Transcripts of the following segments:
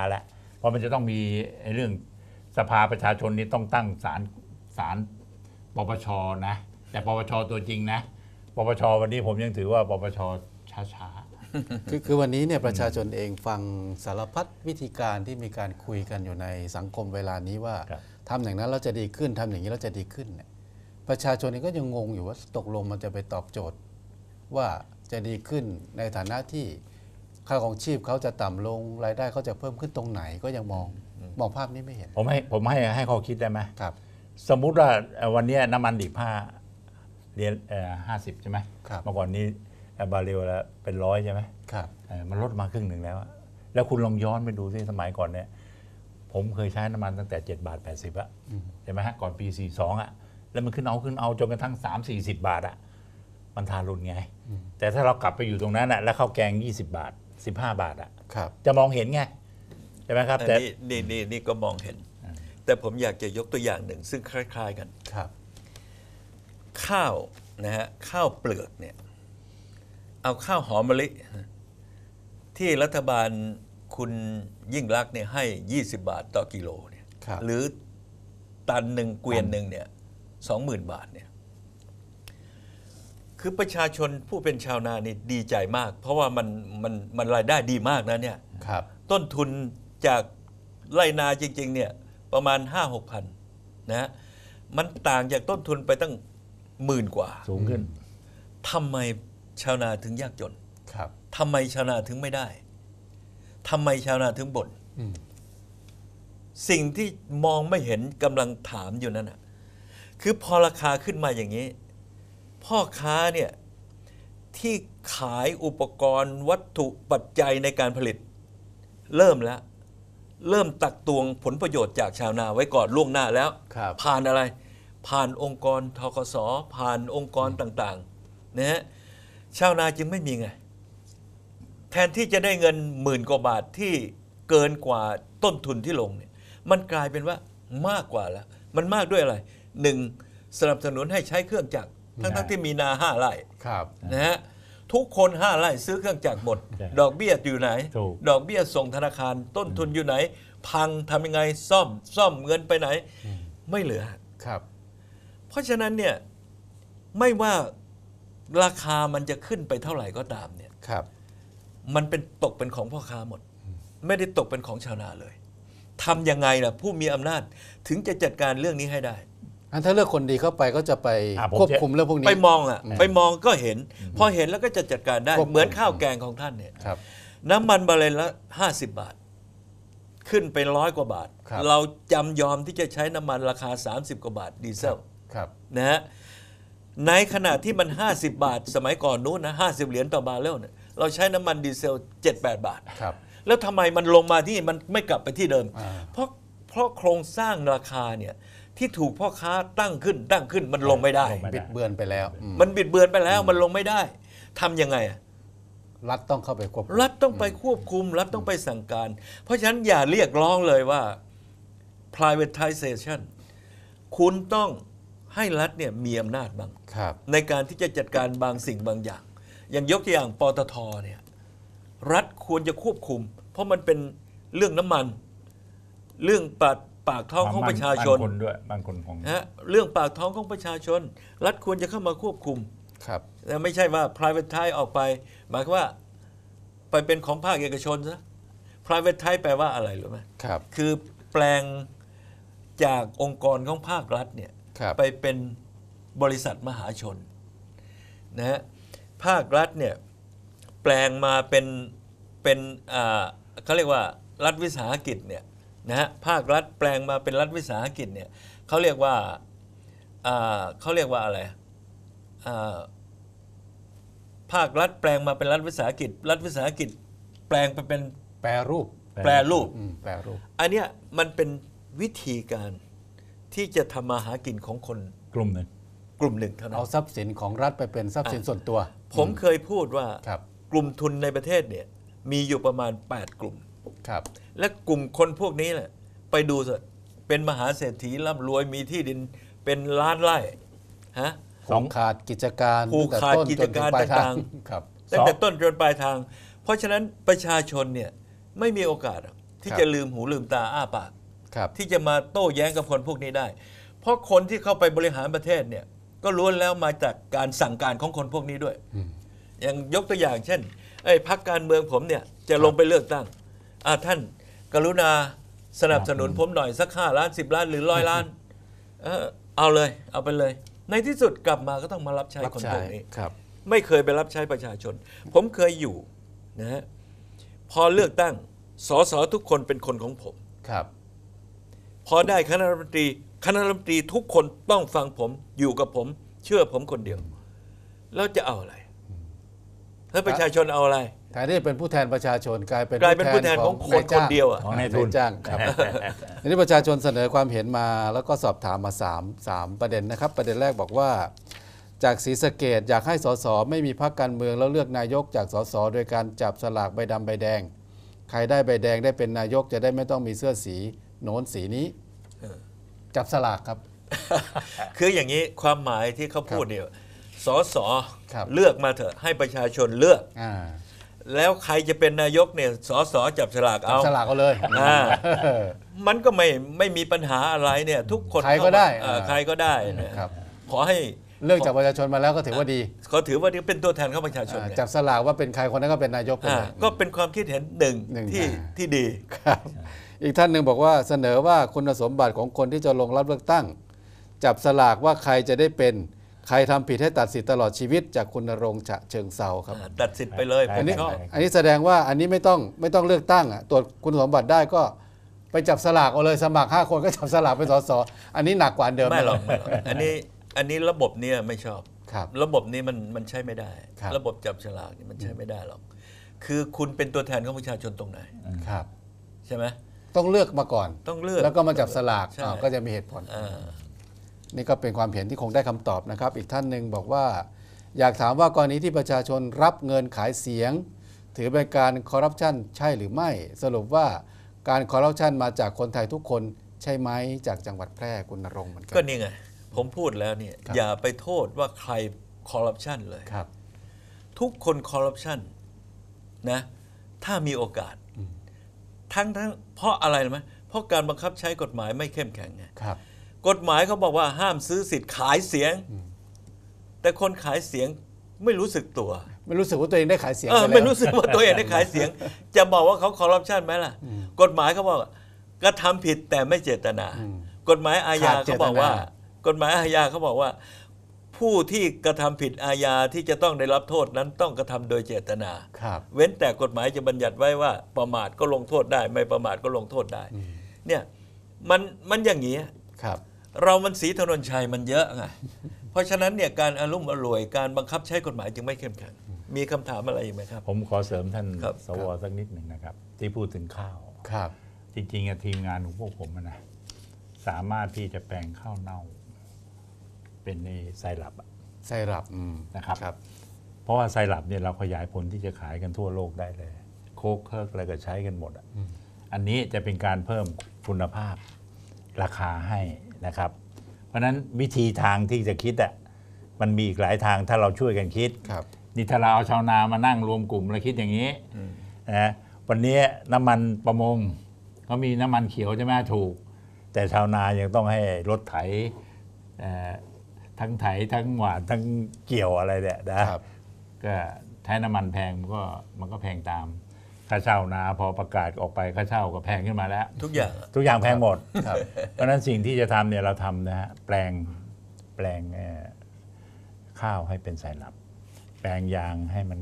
าแล้วเพราะมันจะต้องมีเรื่องสภาประชาชนนี่ต้องตั้งศาลศาลปปชนะแต่ปปชตัวจริงนะปปชวันนี้ผมยังถือว่า ปปชช้าคือ คือวันนี้เนี่ยประชาชนเองฟังสารพัดวิธีการที่มีการคุยกันอยู่ในสังคมเวลานี้ว่าทำอย่างนั้นเราจะดีขึ้นทำอย่างนี้เราจะดีขึ้นเนี่ยประชาชนเองก็ยังงงอยู่ว่าตกลงมันจะไปตอบโจทย์ว่าจะดีขึ้นในฐานะที่ค่าของชีพเขาจะต่ำลงรายได้เขาจะเพิ่มขึ้นตรงไหนก็ยังมองมองภาพนี้ไม่เห็น ผมให้ผมให้ให้ข้อคิดได้ไหมครับ สมมุติว่าวันนี้น้ำมันดิบผ้าเรียนห้าสิบใช่ไหมครับเมื่อก่อนนี้บาเรลละเป็นร้อยใช่ไหมครับมันลดมาครึ่งหนึ่งแล้ว แล้วคุณลองย้อนไปดูที่สมัยก่อนเนี่ยผมเคยใช้น้ำมันตั้งแต่7บาท80อะใช่ไหมฮะก่อนปี42อะแล้วมันขึ้นเอาขึ้นเอาจนกระทั่ง3 40 บาทอะมันทารุณไง แต่ถ้าเรากลับไปอยู่ตรงนั้นอะแล้วข้าวแกง 20 บาท15 บาทอะครับจะมองเห็นไงใช่ไหมครับ แต่นี่นี่นี่ก็มองเห็น แต่ผมอยากจะยกตัวอย่างหนึ่ง ซึ่งคล้าย ๆ กัน ครับ ข้าวนะฮะข้าวเปลือกเนี่ย เอาข้าวหอมมะลิ ที่รัฐบาลคุณยิ่งรักเนี่ยให้ 20 บาทต่อกิโลเนี่ยรหรือตันหนึ่งเกวียนหนึ่งเนี่ยสองหมื่นบาทเนี่ยคือประชาชนผู้เป็นชาวนานี่ดีใจมาก เพราะว่ามันมันมันรายได้ดีมากนะเนี่ยครับ ต้นทุนจากไรนาจริง ๆ เนี่ยประมาณห้าหกพันนะ มันต่างจากต้นทุนไปตั้งหมื่นกว่า สูงขึ้นทำไมชาวนาถึงยากจนครับทำไมชาวนาถึงไม่ได้ทำไมชาวนาถึงบ่นสิ่งที่มองไม่เห็นกำลังถามอยู่นั่นอะคือพอราคาขึ้นมาอย่างนี้พ่อค้าเนี่ยที่ขายอุปกรณ์วัตถุปัจจัยในการผลิต เริ่มแล้ว เริ่มตักตวงผลประโยชน์จากชาวนา ไว้ก่อนล่วงหน้าแล้ว ผ่านอะไร ผ่านองค์กร ทกศผ่านองค์กรต่างๆนะฮะชาวนาจึงไม่มีไงแทนที่จะได้เงินหมื่นกว่าบาทที่เกินกว่าต้นทุนที่ลงเนี่ยมันกลายเป็นว่ามากกว่าแล้ว มันมากด้วยอะไรหนึ่งสนับสนุนให้ใช้เครื่องจักรทั้งทั้งที่มีนาห้าไร่ครับนะฮะทุกคนห้าไร่ ซื้อเครื่องจักรหมด ดอกเบี้ยอยู่ไหน ดอกเบี้ยส่งธนาคารต้นทุนอยู่ไหน พังทำยังไงซ่อม ซ่อมเงินไปไหน ไม่เหลือครับ เพราะฉะนั้นเนี่ยไม่ว่าราคามันจะขึ้นไปเท่าไหร่ ก็ตามเนี่ยครับ มันเป็นตกเป็นของพ่อค้าหมด ไม่ได้ตกเป็นของชาวนาเลยทำยังไงล่ะผู้มีอำนาจถึงจะจัดการเรื่องนี้ให้ได้อันถ้าเลือกคนดีเข้าไปก็จะไปควบคุมเรื่องพวกนี้ไปมองอ่ะไปมองก็เห็นพอเห็นแล้วก็จะจัดการได้เหมือนข้าวแกงของท่านเนี่ยครับน้ำมันบาเรลละห้าสิบาท ขึ้นเป็นร้อยกว่าบาทรบเราจำยอมที่จะใช้น้ำมันราคา 30 กว่าบาทดีเซลนะฮะในขณะที่มัน 50 บาท สมัยก่อนนู้นนะ 50 เหรียญต่อบาร์เรลเนี่ยเราใช้น้ำมันดีเซล 78 บาทบแล้วทำไมมันลงมาที่มันไม่กลับไปที่เดิมเพราะเพราะโครงสร้างราคาเนี่ยที่ถูกพ่อค้าตั้งขึ้น ตั้งขึ้นมันลงไม่ได้ บิดเบือนไปแล้ว มันบิดเบือนไปแล้วมันลงไม่ได้ ทำยังไงอะรัฐต้องเข้าไปควบคุมรัฐต้องไปควบคุมรัฐต้องไปสั่งการ เพราะฉะนั้นอย่าเรียกร้องเลยว่า privatization คุณต้องให้รัฐเนี่ยมีอำนาจบ้างในการที่จะจัดการบางสิ่งบางอย่าง อย่างยกตัวอย่างปตทเนี่ยรัฐควรจะควบคุม เพราะมันเป็นเรื่องน้ำมันเรื่องปัดปากท้องของประชาชนบางคนด้วยบางคนของเรื่องปากท้องของประชาชน รัฐควรจะเข้ามาควบคุมครับแต่ไม่ใช่ว่า private ไทยออกไป หมายว่าไปเป็นของภาคเอกชนซะ private ไทยแปลว่าอะไรรู้ไหมครับคือแปลงจากองค์กรของภาครัฐเนี่ยไปเป็นบริษัทมหาชนนะฮะภาครัฐเนี่ยแปลงมาเป็นเป็นเขาเรียกว่ารัฐวิสาหกิจเนี่ยนะฮะภาครัฐแปลงมาเป็นรัฐวิสาหกิจเนี่ยเขาเรียกว่าเขาเรียกว่าอะไรภาครัฐแปลงมาเป็นรัฐวิสาหกิจ รัฐวิสาหกิจ แปลงไปเป็นแปรรูป แปรรูปแปรรูปอันเนี้ยมันเป็นวิธีการที่จะทำมาหากินของคนกลุ่มหนึ่งกลุ่มหนึ่งเท่านั้นเอาทรัพย์สินของรัฐไปเป็นทรัพย์สินส่วนตัว ผมเคยพูดว่ากลุ่มทุนในประเทศเนี่ยมีอยู่ประมาณ 8 กลุ่มครับและกลุ่มคนพวกนี้แหละไปดูเิเป็นมหาเศรษฐีร่ำรวยมีที่ดินเป็นล้านไร่ฮะผูกขาดกิจการผูกขาดกิจการต่างๆครับตั้งแต่ต้นจนปลายทาง เพราะฉะนั้นประชาชนเนี่ยไม่มีโอกาสที่จะลืมหูลืมตาอ้าปากที่จะมาโต้แย้งกับคนพวกนี้ได้ เพราะคนที่เข้าไปบริหารประเทศเนี่ยก็ล้วนแล้วมาจากการสั่งการของคนพวกนี้ด้วยอย่างยกตัวอย่างเช่นไอ้พักการเมืองผมเนี่ยจะลงไปเลือกตั้งอาท่านกรุณาสนับสนุนผมหน่อยสักห้าล้านสิบล้านหรือร้อยล้านเออเอาเลย เอาไปเลย ในที่สุดกลับมาก็ต้องมารับใช้คนตรงนี้ครับ ไม่เคยไปรับใช้ประชาชน ผมเคยอยู่นะฮะพอเลือกตั้งสอสอทุกคนเป็นคนของผมครับ พอได้คณะรัฐมนตรีคณะรัฐมนตรีทุกคนต้องฟังผมอยู่กับผม เชื่อผมคนเดียวแล้วจะเอาอะไรแล้วประชาชนเอาอะไรแทนที่จะเป็นผู้แทนประชาชนกลายเป็นกลายเป็นผู้แทนของคนคนเดียวอ่ะในทุนจ้างครับทีนี้ประชาชนเสนอความเห็นมาแล้วก็สอบถามมา3มประเด็นนะครับ ประเด็นแรกบอกว่า จากศรีสะเกดอยากให้สสไม่มีพรรคการเมืองแล้วเลือกนายกจากสสโดยการจับสลากใบดำใบแดง ใครได้ใบแดงได้เป็นนายกจะได้ไม่ต้องมีเสื้อสีโน้นสีนี้จับสลากครับ คืออย่างนี้ความหมายที่เขาพูดเนี่ยสสเลือกมาเถอะ ให้ประชาชนเลือกแล้วใครจะเป็นนายกเนี่ย สสจับฉลากเอาสลากเอาเลยนะมันก็ไม่ไม่มีปัญหาอะไรเนี่ยทุกคนใครก็ได้ใครก็ได้นครับขอให้เลือกจากประชาชนมาแล้วก็ถือว่าดีขาถือว่านี่เป็นตัวแทนของประชาชนาจับสลากว่าเป็นใครคนนั้นก็เป็นนายกไปก็เป็นความคิดเห็นหนึ่งที่ที่ดีครับ อีกท่านหนึ่งบอกว่าเสนอว่าคุณสมบัติของคนที่จะลงรับเลือกตั้ง จับสลากว่าใครจะได้เป็นใครทำผิดให้ตัดสิทธิ์ตลอดชีวิต จากคุณรงชฉะเชิงเซาครับ ตัดสิทธิ์ไปเลยอันนี้อันนี้แสดงว่าอันนี้ไม่ต้องไม่ต้องเลือกตั้งอ่ะตรวจคุณสมบัติได้ก็ ไปจับสลากเอาเลยสมัคร5คนก็จับสลากไปสสอันนี้หนักกว่าเดิมไม่หรอกอันนี้อันนี้ระบบเนี่ยไม่ชอบครับ ระบบนี้มันมันใช่ไม่ได้ระบบจับสลากนี่มันใช่ไม่ได้หรอกคือคุณเป็นตัวแทนของประชาชนตรงไหนครับ ใช่ไหมต้องเลือกมาก่อน ต้องเลือกแล้วก็มาจับสลากก็จะมีเหตุผลนี่ก็เป็นความเห็นที่คงได้คำตอบนะครับ อีกท่านหนึ่งบอกว่า อยากถามว่ากรณีที่ประชาชนรับเงินขายเสียง ถือเป็นการคอร์รัปชันใช่หรือไม่ สรุปว่าการคอร์รัปชันมาจากคนไทยทุกคนใช่ไหมจากจังหวัดแพร่คุณนรงค์เหมือนกันก็นี่ไง ผมพูดแล้วเนี่ยอย่าไปโทษว่าใครคอร์รัปชันเลยครับทุกคนคอร์รัปชันนะ ถ้ามีโอกาสทั้ง ทั้ง เพราะอะไรไหมเพราะการบังคับใช้กฎหมายไม่เข้มแข็งไงครับกฎหมายเขาบอกว่าห้ามซื้อสิทธิ์ขายเสียง แต่คนขายเสียงไม่รู้สึกตัว ไม่รู้สึกว่าตัวเองได้ขายเสียงอไม่รู้สึกว่าตัวเองได้ขายเสียง จะบอกว่าเขาคอร์รัปชันไหมล่ะ กฎหมายเขาบอกกระทำผิดแต่ไม่เจตนา กฎหมายอาญาเขาบอกว่า กฎหมายอาญาเขาบอกว่า ผู้ที่กระทำผิดอาญาที่จะต้องได้รับโทษนั้นต้องกระทำโดยเจตนาเว้นแต่กฎหมายจะบัญญัติไว้ว่า ประมาทก็ลงโทษได้ ไม่ประมาทก็ลงโทษได้ เนี่ยมันมันอย่างนี้ครับเรามันสีถนนชัยมันเยอะไง เพราะฉะนั้นเนี่ยการอารมุ่มอร่วย การบังคับใช้กฎหมายจึงไม่เข้มแข็ง มีคำถามอะไรอีกไหมครับ ผมขอเสริมท่านสวสักนิดหนึ่งนะครับ ที่พูดถึงข้าว ครับ จริงๆทีมงานของพวกผมนะสามารถที่จะแปลงข้าวเน่าเป็นในไซรับอะไซรับนะครับครับ เพราะว่าไซรับเนี่ยเราขยายผลที่จะขายกันทั่วโลกได้เลย โคกเคิร์กอะไรก็ใช้กันหมดอะ อันนี้จะเป็นการเพิ่มคุณภาพราคาให้นะครับเพราะนั้นวิธีทางที่จะคิดอ่ะมันมีอีกหลายทางถ้าเราช่วยกันคิดครับนี่ถ้าเราเอาชาวนามานั่งรวมกลุ่มแล้วคิดอย่างนี้นะวันนี้น้ำมันประมงเขามีน้ำมันเขียวใช่ไหมถูก แต่ชาวนายังต้องให้รถไถทั้งไถทั้งหวานทั้งเกี่ยวอะไรเนี่ยนะก็ใช้น้ำมันแพงมันก็มันก็แพงตามค่าเช่านาพอประกาศออกไปค่าเช่าก็แพงขึ้นมาแล้ว ทุกอย่างทุกอย่างแพงหมดเพราะฉะนั้นสิ่งที่จะทำเนี่ยเราทำนะฮะแปลงแปลง่ข้าวให้เป็นสายลับแปลงยางให้มัน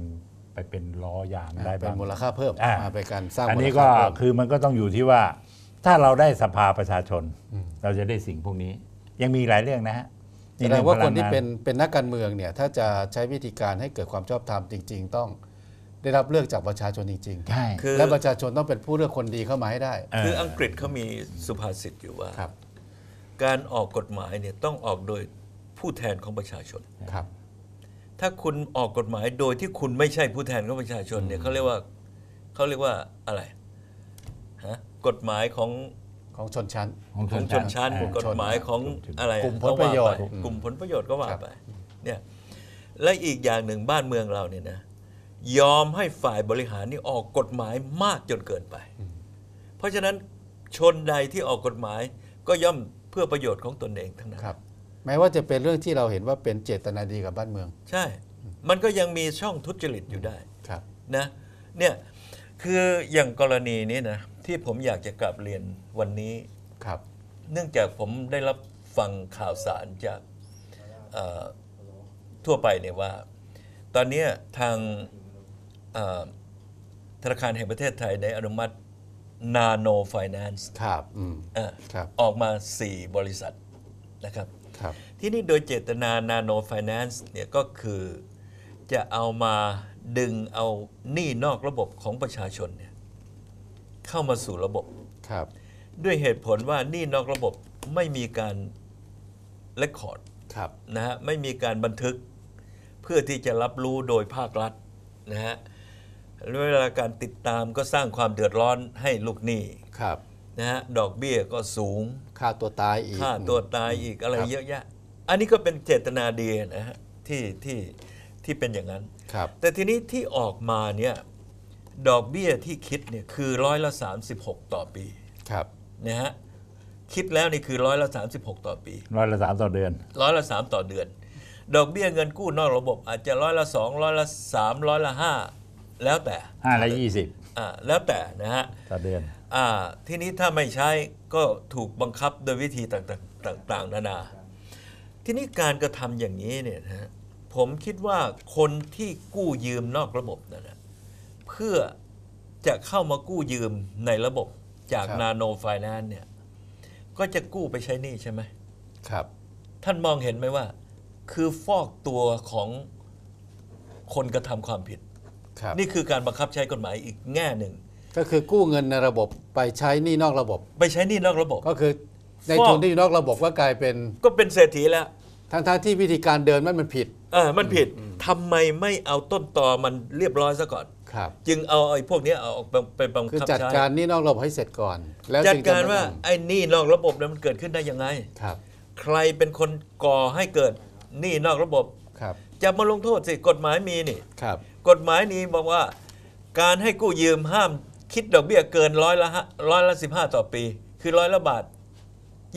ไปเป็นล้อยางได้บ้างมูลค่าเพิ่มไปการสร้างอันนี้มูลก็ค่าคือมันก็ต้องอยู่ที่ว่าถ้าเราได้สภาประชาชน เราจะได้สิ่งพวกนี้ ยังมีหลายเรื่องนะฮะแสดงว่าคนที่เป็นเป็นนักการเมืองเนี่ยถ้าจะใช้วิธีการให้เกิดความชอบธรรมจริง ๆต้องได้รับเลือกจากประชาชน จริงๆใช่ และประชาชนต้องเป็นผู้เลือกคนดีเข้ามาให้ได้ คืออังกฤษเขามีสุภาษิตอยู่ว่าการออกกฎหมายเนี่ยต้องออกโดยผู้แทนของประชาชน ครับ ถ้าคุณออกกฎหมายโดยที่คุณไม่ใช่ผู้แทนของประชาชนเนี่ยเขาเรียกว่าเขาเรียกว่าอะไรฮะกฎหมายของของชนชั้นของชนชั้นกฎหมายของอะไรกลุ่มผลประโยชน์ กลุ่มผลประโยชน์ก็ว่าไปเนี่ยและอีกอย่างหนึ่งบ้านเมืองเราเนี่ยนะยอมให้ฝ่ายบริหารนี่ออกกฎหมายมากจนเกินไป เพราะฉะนั้นชนใดที่ออกกฎหมายก็ย่อมเพื่อประโยชน์ของตนเองทั้งนั้น ครับ แม้ว่าจะเป็นเรื่องที่เราเห็นว่าเป็นเจตนาดีกับบ้านเมือง ใช่ มันก็ยังมีช่องทุจริตอยู่ได้ ครับ นะ เนี่ย คืออย่างกรณีนี้นะที่ผมอยากจะกลับเรียนวันนี้ครับ เนื่องจากผมได้รับฟังข่าวสารจากทั่วไปเนี่ยว่า ตอนนี้ทางธนาคารแห่งประเทศไทยได้อนุมัตินาโนไฟแนนซ์ครับออกมา 4 บริษัทนะครับ ครับ ที่นี่โดยเจตนานาโนไฟแนนซ์เนี่ยก็คือจะเอามาดึงเอาหนี้นอกระบบของประชาชนเนี่ยเข้ามาสู่ระบบครับ ด้วยเหตุผลว่าหนี้นอกระบบไม่มีการเลคคอร์ดนะฮะไม่มีการบันทึก เพื่อที่จะรับรู้โดยภาครัฐนะฮะหรือเวลาการติดตามก็สร้างความเดือดร้อนให้ลูกหนี้ ครับ นะฮะ ดอกเบี้ยก็สูง ค่าตัวตายอีก ค่าตัวตายอีกอะไรเยอะแยะ อันนี้ก็เป็นเจตนาดีนะฮะที่ที่ที่เป็นอย่างนั้น ครับ แต่ทีนี้ที่ออกมาเนี่ยดอกเบี้ยที่คิดเนี่ยคือร้อยละ36 ต่อปี ครับ นะฮะคิดแล้วนี่คือร้อยละ 36 ต่อปี ร้อยละสามต่อเดือน ร้อยละ3ต่อเดือน ดอกเบี้ยเงินกู้นอกระบบอาจจะร้อยละ2ร้อยละ3ร้อยละ5แล้วแต่ห้าร้อยี่สิบอ่าแล้วแต่นะฮะต่อเดือนอ่าทีนี้ถ้าไม่ใช้ก็ถูกบังคับโดยวิธีต่างๆนานา ทีนี้การกระทำอย่างนี้เนี่ยนะฮะผมคิดว่าคนที่กู้ยืมนอกระบบนั่นนะเพื่อจะเข้ามากู้ยืมในระบบจากนาโนไฟแนนซ์เนี่ย ก็จะกู้ไปใช้หนี้ใช่ไหม ครับ ท่านมองเห็นไหมว่า คือฟอกตัวของคนกระทำความผิดนี่คือการบังคับใช้กฎหมายอีกแง่หนึ่ง ก็คือกู้เงินในระบบไปใช้หนี้นอกระบบ ไปใช้หนี้นอกระบบก็คือในทุนที่อยู่นอกระบบก็กลายเป็น ก็เป็นเศรษฐีแล้ว ทั้งทที่วิธีการเดินมันมันผิด เออมันผิด ทำไมไม่เอาต้นตอมันเรียบร้อยซะก่อนครับจึงเอาไอ้พวกนี้เอาไปบังคับใช้คือจัดการนี่นอกระบบให้เสร็จก่อน แล้วจัดการว่าไอ้นี่นอกระบบนั้นมันเกิดขึ้นได้ยังไงครับ ใครเป็นคนก่อให้เกิดนี่นอกระบบครับ จะมาลงโทษสิกฎหมายมีนี่ครับกฎหมายนี้บอกว่าการให้กู้ยืมห้ามคิดดอกเบี้ยเกินร้อยละร้อยละสิบห้าต่อปี คือร้อยละบาท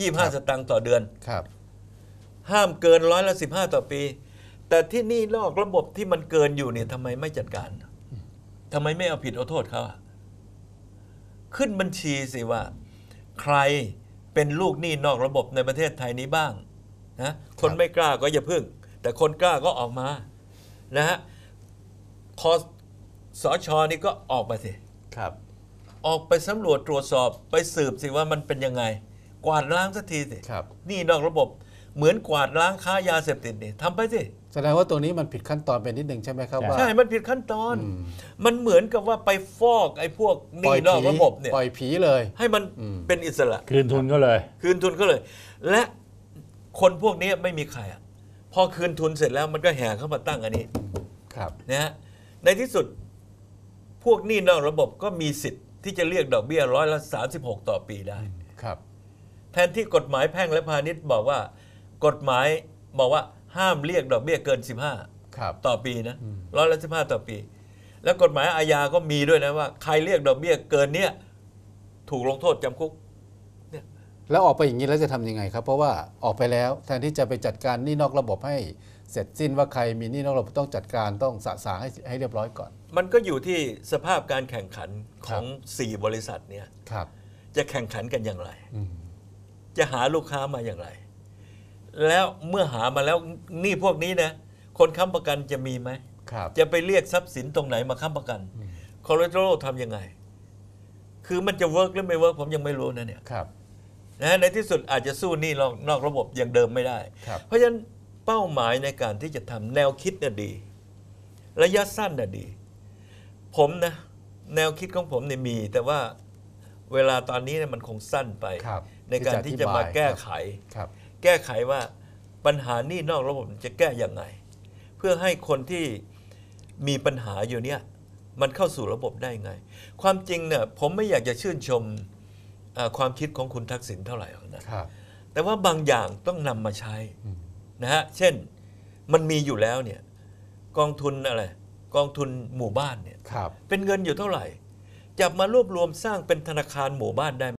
ยี่ห้าสตางค์ต่อเดือนครับ ห้ามเกินร้อยละสิบห้าต่อปี แต่ที่นี่นอกระบบที่มันเกินอยู่เนี่ยทำไมไม่จัดการทำไมไม่เอาผิดเอาโทษเขาขึ้นบัญชีสิว่า ใครเป็นลูกหนี้นอกระบบในประเทศไทยนี้บ้างนะคนไม่กล้าก็อย่าพึ่งแต่คนกล้าก็ออกมา นะฮะพอสอชอนี่ก็ออกไปสิ ครับ ออกไปสำรวจตรวจสอบไปสืบสิว่ามันเป็นยังไง กวาดล้างสักทีสิ ครับ นี่นอกระบบ เหมือนกวาดล้างค้ายาเสพติดนี่ทำไปสิแสดงว่าตัวนี้มันผิดขั้นตอนไปนิดหนึ่งใช่ไหมครับว่า ใช่ มันผิดขั้นตอนอมมันเหมือนกับว่าไปฟอกไอ้พวกนี่นอกระบบเนี่ย ปล่อยผีเลย ให้มันมเป็นอิสระ คืนทุนก็เลย คืนทุนก็เลย และคนพวกนี้ไม่มีใครอ่ะพอคืนทุนเสร็จแล้วมันก็แห่เข้ามาตั้งอันนี้ ครับนะฮะในที่สุดพวกหนี้นอกระบบก็มีสิทธิ์ที่จะเรียกดอกเบี้ยร้อยละ36 ต่อปีได้ ครับ แทนที่กฎหมายแพ่งและพาณิชย์บอกว่า กฎหมายบอกว่าห้ามเรียกดอกเบี้ยเกินครับ ต่อปีนะร้อยละ15ต่อปี แล้วกฎหมายอาญาก็มีด้วยนะว่าใครเรียกดอกเบี้ยเกินเนี้ยถูกลงโทษจำคุกแล้วออกไปอย่างนี้แล้วจะทำยังไงครับเพราะว่าออกไปแล้ว แทนที่จะไปจัดการนี่นอกระบบให้เสร็จ สิ้นว่าใครมีหนี้นอกระบบต้องจัดการต้องสะสางให้ให้เรียบร้อยก่อน มันก็อยู่ที่สภาพการแข่งขันของ4บริษัทเนี่ยครับ จะแข่งขันกันอย่างไร จะหาลูกค้ามาอย่างไร แล้วเมื่อหามาแล้วหนี้พวกนี้นะคนค้ำประกันจะมีไหมจะไปเรียกทรัพย์สินตรงไหนมาค้ำประกัน คอเลสเตอรอลทำยังไง คือมันจะเวิร์กหรือไม่เวิร์กผมยังไม่รู้นะเนี่ยนะ ในที่สุดอาจจะสู้นี่นอกระบบอย่างเดิมไม่ได้ เพราะฉะนั้นเป้าหมายในการที่จะทำแนวคิดน่ะดี ระยะสั้นน่ะดี ผมนะแนวคิดของผมเนี่ยมี แต่ว่าเวลาตอนนี้เนี่ยมันคงสั้นไป ในการที่จะมาแก้ไขแก้ไขว่าปัญหานี่นอกระบบจะแก้อย่างไง เพื่อให้คนที่มีปัญหาอยู่เนี่ย มันเข้าสู่ระบบได้ไง ความจริงเนี่ยผมไม่อยากจะชื่นชมความคิดของคุณทักษิณเท่าไหร่หรอกนะแต่ว่าบางอย่างต้องนำมาใช้นะฮะ เช่นมันมีอยู่แล้วเนี่ยกองทุนอะไรกองทุนหมู่บ้านเนี่ยเป็นเงินอยู่เท่าไหร่จับมารวบรวมสร้างเป็นธนาคารหมู่บ้านได้